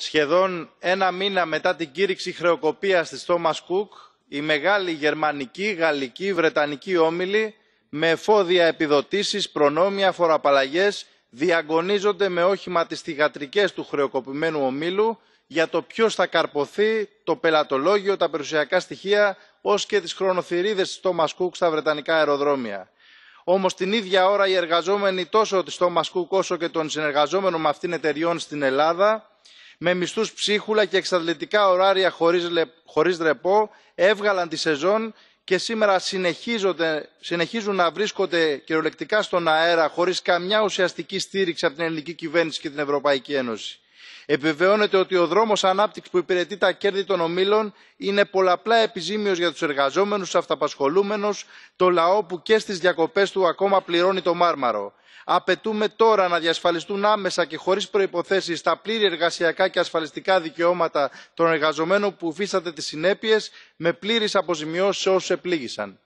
σχεδόν ένα μήνα μετά την κήρυξη χρεοκοπίας της thomas cook οι μεγάλοι γερμανική, γαλλική βρετανικοί όμιλοι με εφόδια επιδοτήσεις προνόμια φοροαπαλλαγές διαγωνίζονται με όχημα τις θυγατρικές του χρεοκοπημένου ομίλου για το ποιος θα καρποθεί το πελατολόγιο τα περιουσιακά στοιχεία ως και τις χρονοθυρίδες της thomas cook στα βρετανικά αεροδρόμια. Όμως την ίδια ώρα οι εργαζόμενοι τόσο της thomas cook όσο και των συνεργαζόμενων με αυτήν εταιριών στην Ελλάδα με μισθούς ψίχουλα και εξαντλητικά ωράρια χωρίς ρεπό έβγαλαν τη σεζόν και σήμερα συνεχίζουν να βρίσκονται κυριολεκτικά στον αέρα χωρίς καμιά ουσιαστική στήριξη από την ελληνική κυβέρνηση και την ευρωπαϊκή ένωση επιβεβαιώνεται ότι ο δρόμος ανάπτυξης που υπηρετεί τα κέρδη των ομίλων είναι πολλαπλά επιζήμιος για τους εργαζόμενους τους αυταπασχολούμενους, το λαό που και στις διακοπές του ακόμα πληρώνει το μάρμαρο. απαιτούμε τώρα να διασφαλιστούν άμεσα και χωρίς προϋποθέσεις τα πλήρη εργασιακά και ασφαλιστικά δικαιώματα των εργαζομένων που φύσατε τις συνέπειες, με πλήρη αποζημιώσεις σε όσους επλήγησαν.